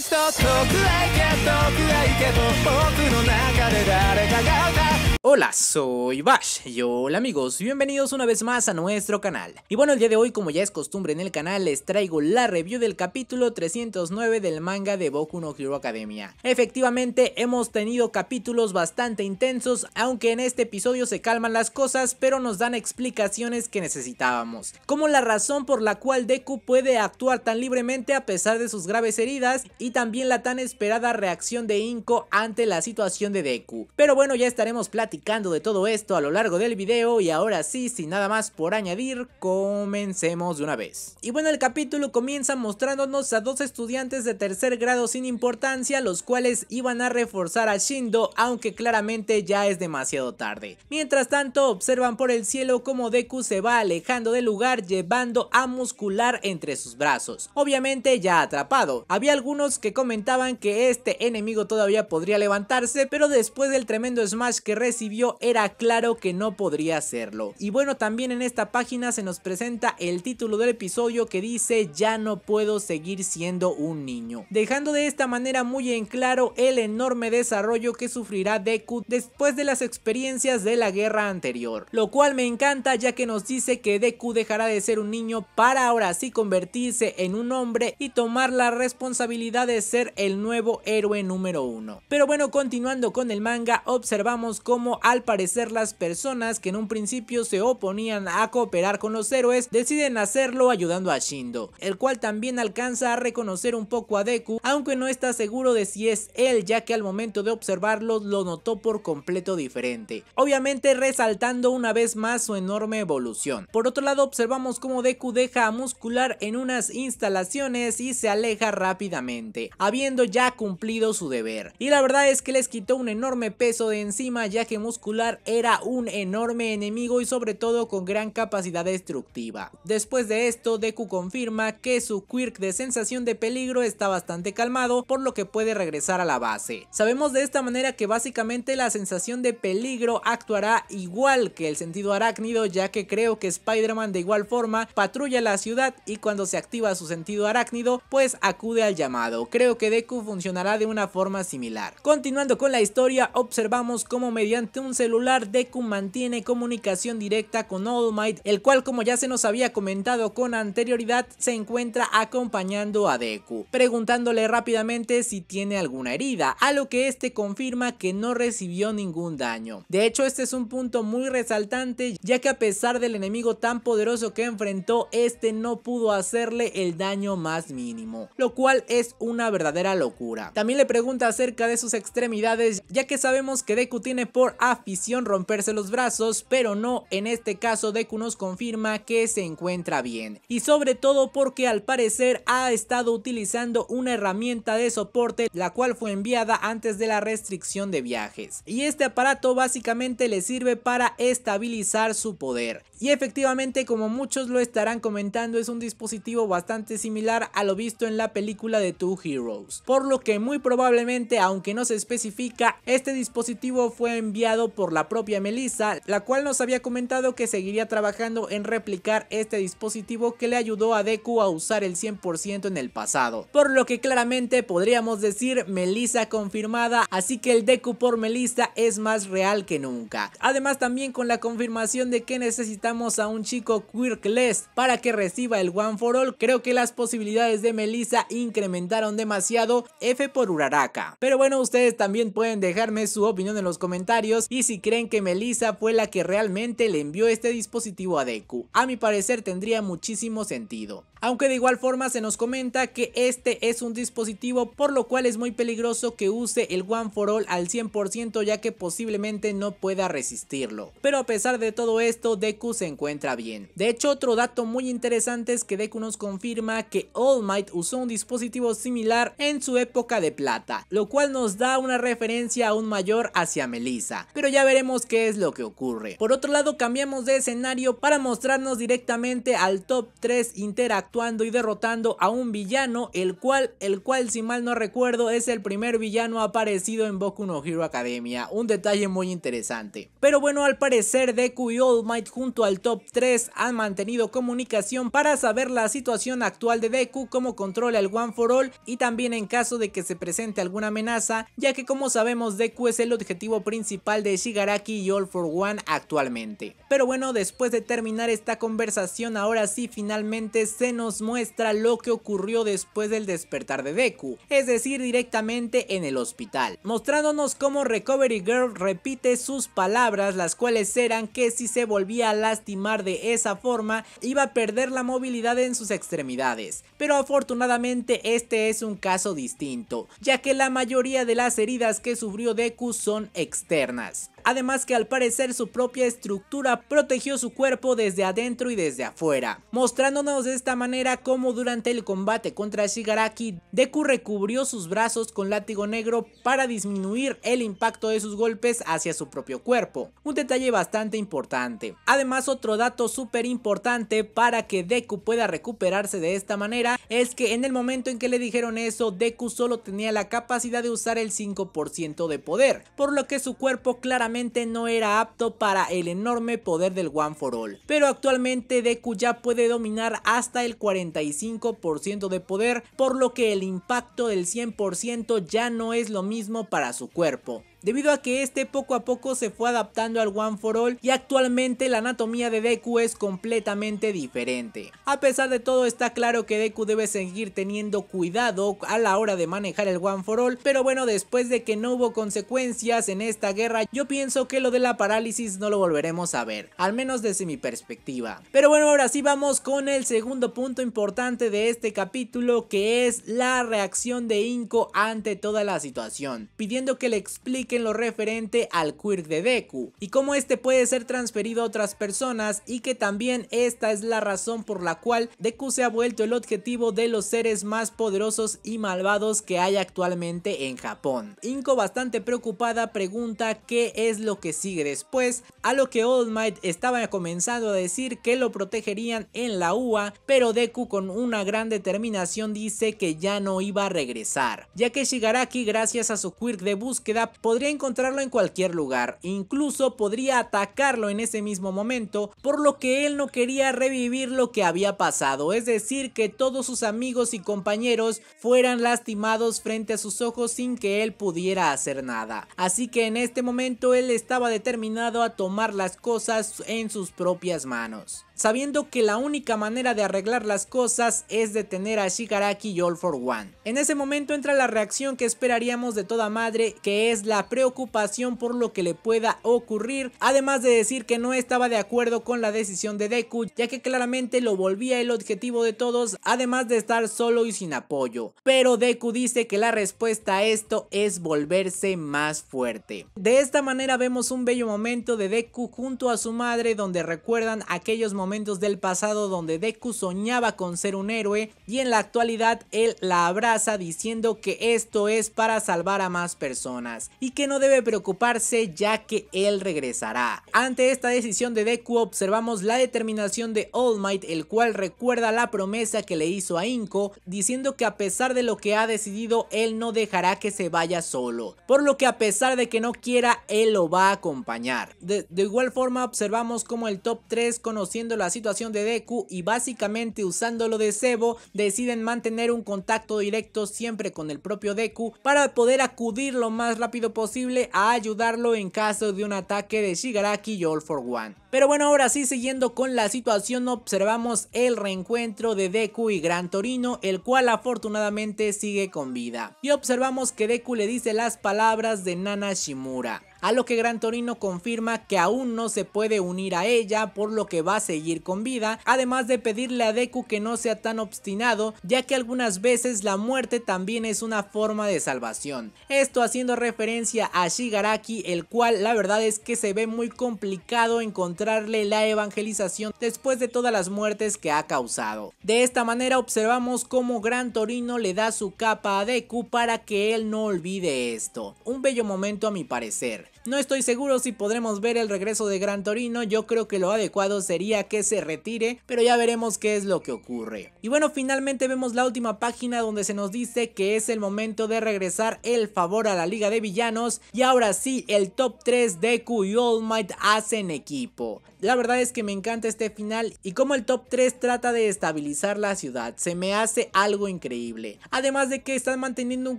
ス遠くへ行け遠くへ行けと僕の中で誰かが歌う Hola, soy Bash y hola amigos, bienvenidos una vez más a nuestro canal. Y bueno, el día de hoy como ya es costumbre en el canal les traigo la review del capítulo 309 del manga de Boku no Hero Academia. Efectivamente hemos tenido capítulos bastante intensos, aunque en este episodio se calman las cosas pero nos dan explicaciones que necesitábamos, como la razón por la cual Deku puede actuar tan libremente a pesar de sus graves heridas y también la tan esperada reacción de Inko ante la situación de Deku. Pero bueno, ya estaremos platicando de todo esto a lo largo del video y ahora sí, sin nada más por añadir, comencemos de una vez. Y bueno, el capítulo comienza mostrándonos a dos estudiantes de tercer grado sin importancia, los cuales iban a reforzar a Shindo, aunque claramente ya es demasiado tarde. Mientras tanto, observan por el cielo como Deku se va alejando del lugar llevando a Muscular entre sus brazos, obviamente ya atrapado. Había algunos que comentaban que este enemigo todavía podría levantarse, pero después del tremendo smash que recibió era claro que no podría hacerlo. Y bueno, también en esta página se nos presenta el título del episodio que dice ya no puedo seguir siendo un niño, dejando de esta manera muy en claro el enorme desarrollo que sufrirá Deku después de las experiencias de la guerra anterior, lo cual me encanta ya que nos dice que Deku dejará de ser un niño para ahora sí convertirse en un hombre y tomar la responsabilidad de ser el nuevo héroe número uno. Pero bueno, continuando con el manga, observamos cómo al parecer las personas que en un principio se oponían a cooperar con los héroes deciden hacerlo ayudando a Shindo, el cual también alcanza a reconocer un poco a Deku, aunque no está seguro de si es él ya que al momento de observarlo lo notó por completo diferente, obviamente resaltando una vez más su enorme evolución. Por otro lado observamos cómo Deku deja a Muscular en unas instalaciones y se aleja rápidamente, habiendo ya cumplido su deber. Y la verdad es que les quitó un enorme peso de encima ya que muscular era un enorme enemigo y sobre todo con gran capacidad destructiva. Después de esto, Deku confirma que su quirk de sensación de peligro está bastante calmado, por lo que puede regresar a la base. Sabemos de esta manera que básicamente la sensación de peligro actuará igual que el sentido arácnido, ya que creo que Spider-Man de igual forma patrulla la ciudad y cuando se activa su sentido arácnido, pues acude al llamado. Creo que Deku funcionará de una forma similar. Continuando con la historia, observamos cómo mediante un celular, Deku mantiene comunicación directa con All Might, el cual como ya se nos había comentado con anterioridad, se encuentra acompañando a Deku, preguntándole rápidamente si tiene alguna herida, a lo que este confirma que no recibió ningún daño. De hecho, este es un punto muy resaltante, ya que a pesar del enemigo tan poderoso que enfrentó, este no pudo hacerle el daño más mínimo, lo cual es una verdadera locura. También le pregunta acerca de sus extremidades, ya que sabemos que Deku tiene por afición romperse los brazos, pero no, en este caso Deku nos confirma que se encuentra bien. Y sobre todo porque al parecer ha estado utilizando una herramienta de soporte, la cual fue enviada antes de la restricción de viajes. Y este aparato básicamente le sirve para estabilizar su poder. Y efectivamente, como muchos lo estarán comentando, es un dispositivo bastante similar a lo visto en la película de Two Heroes. Por lo que muy probablemente, aunque no se especifica, este dispositivo fue enviado por la propia Melissa, la cual nos había comentado que seguiría trabajando en replicar este dispositivo que le ayudó a Deku a usar el 100% en el pasado. Por lo que claramente podríamos decir Melissa confirmada, así que el Deku por Melissa es más real que nunca. Además también con la confirmación de que necesitamos a un chico quirkless para que reciba el One for All, creo que las posibilidades de Melissa incrementaron demasiado F por Uraraka. Pero bueno, ustedes también pueden dejarme su opinión en los comentarios y si creen que Melissa fue la que realmente le envió este dispositivo a Deku. A mi parecer tendría muchísimo sentido aunque de igual forma se nos comenta que este es un dispositivo por lo cual es muy peligroso que use el One for All al 100% ya que posiblemente no pueda resistirlo. Pero a pesar de todo esto, Deku se encuentra bien. De hecho, otro dato muy interesante es que Deku nos confirma que All Might usó un dispositivo similar en su época de plata, lo cual nos da una referencia aún mayor hacia Melissa, pero ya veremos qué es lo que ocurre. Por otro lado, cambiamos de escenario para mostrarnos directamente al top 3 interactivos actuando y derrotando a un villano, el cual, el cual si mal no recuerdo es el primer villano aparecido en Boku no Hero Academia, un detalle muy interesante. Pero bueno, al parecer Deku y All Might junto al top 3 han mantenido comunicación para saber la situación actual de Deku, cómo controla el One for All y también en caso de que se presente alguna amenaza, ya que como sabemos Deku es el objetivo principal de Shigaraki y All for One actualmente. Pero bueno, después de terminar esta conversación ahora sí finalmente se nos nos muestra lo que ocurrió después del despertar de Deku, es decir, directamente en el hospital, mostrándonos cómo Recovery Girl repite sus palabras, las cuales eran que si se volvía a lastimar de esa forma, iba a perder la movilidad en sus extremidades. Pero afortunadamente este es un caso distinto, ya que la mayoría de las heridas que sufrió Deku son externas. Además que al parecer su propia estructura protegió su cuerpo desde adentro y desde afuera, mostrándonos de esta manera cómo durante el combate contra Shigaraki, Deku recubrió sus brazos con látigo negro para disminuir el impacto de sus golpes hacia su propio cuerpo, un detalle bastante importante. Además otro dato súper importante para que Deku pueda recuperarse de esta manera es que en el momento en que le dijeron eso, Deku solo tenía la capacidad de usar el 5% de poder, por lo que su cuerpo claramente no era apto para el enorme poder del One for All. Pero actualmente Deku ya puede dominar hasta el 45% de poder, por lo que el impacto del 100% ya no es lo mismo para su cuerpo debido a que este poco a poco se fue adaptando al One for All y actualmente la anatomía de Deku es completamente diferente. A pesar de todo está claro que Deku debe seguir teniendo cuidado a la hora de manejar el One for All, pero bueno después de que no hubo consecuencias en esta guerra yo pienso que lo de la parálisis no lo volveremos a ver, al menos desde mi perspectiva. Pero bueno ahora sí vamos con el segundo punto importante de este capítulo que es la reacción de Inko ante toda la situación, pidiendo que le explique en lo referente al quirk de Deku y cómo este puede ser transferido a otras personas y que también esta es la razón por la cual Deku se ha vuelto el objetivo de los seres más poderosos y malvados que hay actualmente en Japón. Inko bastante preocupada pregunta qué es lo que sigue después, a lo que Old Might estaba comenzando a decir que lo protegerían en la UA, pero Deku con una gran determinación dice que ya no iba a regresar, ya que Shigaraki gracias a su quirk de búsqueda podría encontrarlo en cualquier lugar, incluso podría atacarlo en ese mismo momento, por lo que él no quería revivir lo que había pasado, es decir, que todos sus amigos y compañeros fueran lastimados frente a sus ojos sin que él pudiera hacer nada. Así que en este momento él estaba determinado a tomar las cosas en sus propias manos sabiendo que la única manera de arreglar las cosas es detener a Shigaraki y All for One. En ese momento entra la reacción que esperaríamos de toda madre, que es la preocupación por lo que le pueda ocurrir, además de decir que no estaba de acuerdo con la decisión de Deku, ya que claramente lo volvía el objetivo de todos, además de estar solo y sin apoyo. Pero Deku dice que la respuesta a esto es volverse más fuerte. De esta manera vemos un bello momento de Deku junto a su madre donde recuerdan aquellos momentos del pasado donde Deku soñaba con ser un héroe y en la actualidad él la abraza diciendo que esto es para salvar a más personas y que no debe preocuparse ya que él regresará. Ante esta decisión de Deku observamos la determinación de All Might el cual recuerda la promesa que le hizo a Inko diciendo que a pesar de lo que ha decidido él no dejará que se vaya solo, por lo que a pesar de que no quiera él lo va a acompañar. De, igual forma observamos como el top 3 conociendo la situación de Deku y básicamente usándolo de cebo deciden mantener un contacto directo siempre con el propio Deku para poder acudir lo más rápido posible a ayudarlo en caso de un ataque de Shigaraki y All for One. Pero bueno, ahora sí, siguiendo con la situación, observamos el reencuentro de Deku y Gran Torino, el cual afortunadamente sigue con vida. Y observamos que Deku le dice las palabras de Nana Shimura a lo que Gran Torino confirma que aún no se puede unir a ella, por lo que va a seguir con vida, además de pedirle a Deku que no sea tan obstinado, ya que algunas veces la muerte también es una forma de salvación. Esto haciendo referencia a Shigaraki, el cual la verdad es que se ve muy complicado encontrarle la evangelización después de todas las muertes que ha causado. De esta manera observamos cómo Gran Torino le da su capa a Deku para que él no olvide esto. Un bello momento a mi parecer. No estoy seguro si podremos ver el regreso de Gran Torino, yo creo que lo adecuado sería que se retire, pero ya veremos qué es lo que ocurre. Y bueno, finalmente vemos la última página donde se nos dice que es el momento de regresar el favor a la Liga de Villanos y ahora sí, el top 3 de y All Might hacen equipo. La verdad es que me encanta este final y como el top 3 trata de estabilizar la ciudad, se me hace algo increíble. Además de que están manteniendo un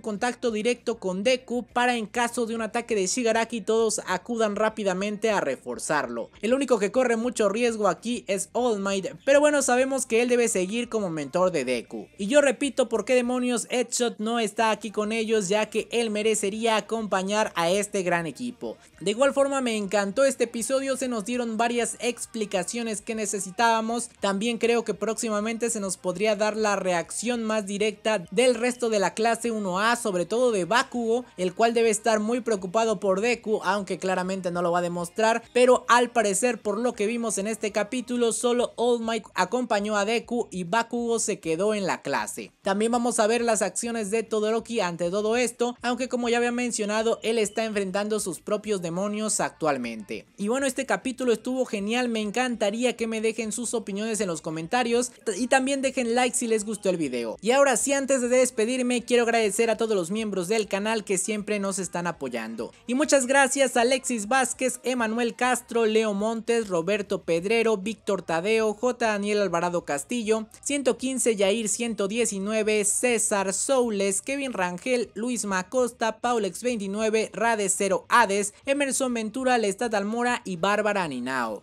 contacto directo con Deku para en caso de un ataque de Shigaraki todos acudan rápidamente a reforzarlo. El único que corre mucho riesgo aquí es All Might, pero bueno sabemos que él debe seguir como mentor de Deku. Y yo repito por qué demonios Headshot no está aquí con ellos ya que él merecería acompañar a este gran equipo. De igual forma me encantó este episodio, se nos dieron varias explicaciones que necesitábamos. También creo que próximamente se nos podría dar la reacción más directa del resto de la clase 1A, sobre todo de Bakugo, el cual debe estar muy preocupado por Deku, aunque claramente no lo va a demostrar, pero al parecer por lo que vimos en este capítulo, solo Old Mike acompañó a Deku y Bakugo se quedó en la clase. También vamos a ver las acciones de Todoroki ante todo esto, aunque como ya había mencionado, él está enfrentando sus propios demonios actualmente. Y bueno, este capítulo estuvo genial me encantaría que me dejen sus opiniones en los comentarios y también dejen like si les gustó el video. Y ahora sí, antes de despedirme, quiero agradecer a todos los miembros del canal que siempre nos están apoyando. Y muchas gracias a Alexis Vázquez, Emanuel Castro, Leo Montes, Roberto Pedrero, Víctor Tadeo, J. Daniel Alvarado Castillo, 115 Yair 119, César Soules, Kevin Rangel, Luis Macosta, Paulex 29, Rade 0 Hades, Emerson Ventura, Lestat Almora y Bárbara Ninao.